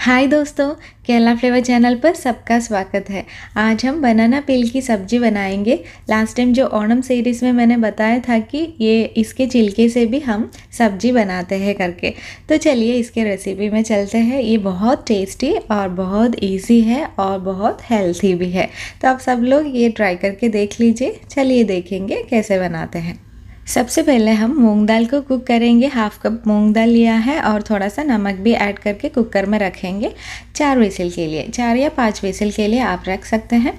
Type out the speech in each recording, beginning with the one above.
हाय दोस्तों केला flavour channel पर सबका स्वागत है आज हम बनाना पेल की सब्जी बनाएंगे लास्ट टाइम जो ओणम सीरीज़ में मैंने बताया था कि ये इसके छिलके से भी हम सब्जी बनाते हैं करके तो चलिए इसके रेसिपी में चलते हैं ये बहुत टेस्टी और बहुत इजी है और बहुत हेल्थी भी है तो आप सब लोग ये ट्राई करके देख लीजिए चलिए देखेंगे कैसे बनाते हैं सबसे पहले हम मूंग दाल को कुक करेंगे हाफ कप मूंग दाल लिया है और थोड़ा सा नमक भी ऐड करके कुकर में रखेंगे चार विसल के लिए चार या पाँच विसल के लिए आप रख सकते हैं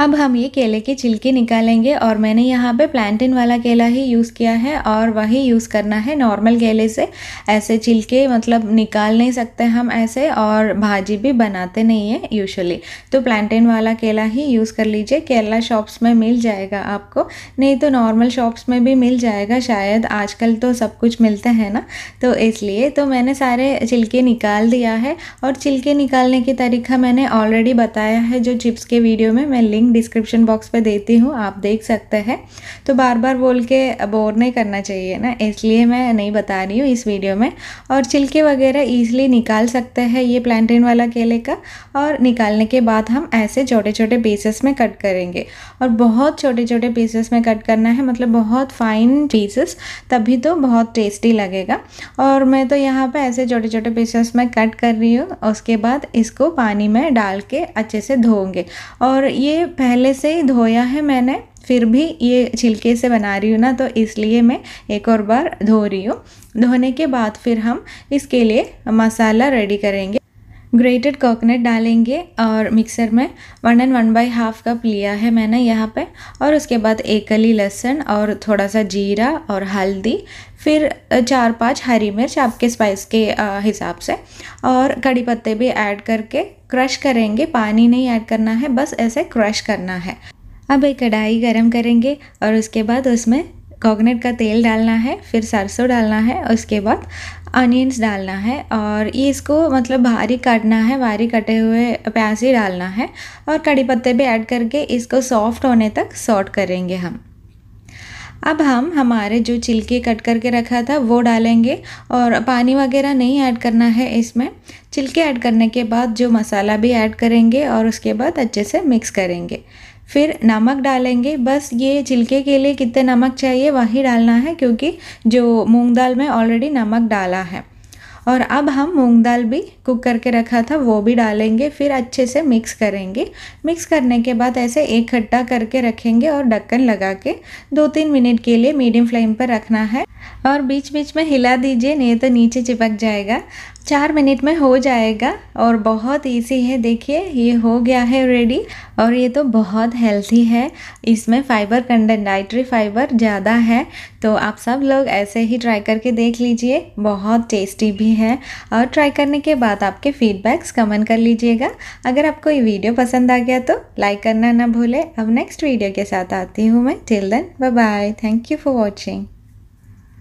अब हम ये केले के छिलके निकालेंगे और मैंने यहाँ पे प्लांटिन वाला केला ही यूज़ किया है और वही यूज़ करना है नॉर्मल केले से ऐसे छिलके मतलब निकाल नहीं सकते हम ऐसे और भाजी भी बनाते नहीं है यूजुअली तो प्लांटिन वाला केला ही यूज़ कर लीजिए केला शॉप्स में मिल जाएगा आपको नहीं तो नॉर्मल शॉप्स में भी मिल जाएगा शायद आजकल तो सब कुछ मिलता है ना तो इसलिए तो मैंने सारे छिलके निकाल दिया है और छिलके निकालने की तरीका मैंने ऑलरेडी बताया है जो चिप्स के वीडियो में मैं लिंक लिंक डिस्क्रिप्शन बॉक्स पे देती हूँ आप देख सकते हैं तो बार बार बोल के बोर नहीं करना चाहिए ना इसलिए मैं नहीं बता रही हूँ इस वीडियो में और छिलके वगैरह ईजिली निकाल सकते हैं ये प्लान्टेन वाला केले का और निकालने के बाद हम ऐसे छोटे छोटे पीसेस में कट करेंगे और बहुत छोटे छोटे पीसेस में कट करना है मतलब बहुत फाइन पीसेस तभी तो बहुत टेस्टी लगेगा और मैं तो यहाँ पर ऐसे छोटे छोटे पीसेस में कट कर रही हूँ उसके बाद इसको पानी में डाल के अच्छे से धोंगे और ये पहले से ही धोया है मैंने फिर भी ये छिलके से बना रही हूँ ना तो इसलिए मैं एक और बार धो रही हूँ धोने के बाद फिर हम इसके लिए मसाला रेडी करेंगे ग्रेटेड कोकोनट डालेंगे और मिक्सर में one and one by half cup लिया है मैंने यहाँ पे और उसके बाद एक कली लहसुन और थोड़ा सा जीरा और हल्दी फिर चार पांच हरी मिर्च आपके स्पाइस के हिसाब से और कड़ी पत्ते भी ऐड करके क्रश करेंगे पानी नहीं ऐड करना है बस ऐसे क्रश करना है अब एक कढ़ाई गरम करेंगे और उसके बाद उसमें कोकोनट का तेल डालना है फिर सरसों डालना है उसके बाद अनियंस डालना है और ये इसको मतलब भारी काटना है भारी कटे हुए प्याज ही डालना है और कड़ी पत्ते भी ऐड करके इसको सॉफ्ट होने तक सॉट करेंगे हम अब हम हमारे जो छिलके कट करके रखा था वो डालेंगे और पानी वगैरह नहीं ऐड करना है इसमें छिलके ऐड करने के बाद जो मसाला भी ऐड करेंगे और उसके बाद अच्छे से मिक्स करेंगे फिर नमक डालेंगे बस ये छिलके के लिए कितने नमक चाहिए वही डालना है क्योंकि जो मूंग दाल में ऑलरेडी नमक डाला है और अब हम मूंग दाल भी कुक करके रखा था वो भी डालेंगे फिर अच्छे से मिक्स करेंगे मिक्स करने के बाद ऐसे एक खट्टा करके रखेंगे और ढक्कन लगा के दो तीन मिनट के लिए मीडियम फ्लेम पर रखना है और बीच बीच में हिला दीजिए नहीं तो नीचे चिपक जाएगा चार मिनट में हो जाएगा और बहुत इजी है देखिए ये हो गया है रेडी और ये तो बहुत हेल्थी है इसमें फाइबर कंडेंट डाइट्री फाइबर ज़्यादा है तो आप सब लोग ऐसे ही ट्राई करके देख लीजिए बहुत टेस्टी भी है और ट्राई करने के बाद आपके फीडबैक्स कमेंट कर लीजिएगा अगर आपको ये वीडियो पसंद आ गया तो लाइक करना ना भूले अब नेक्स्ट वीडियो के साथ आती हूँ मैं till then bye bye thank you for watching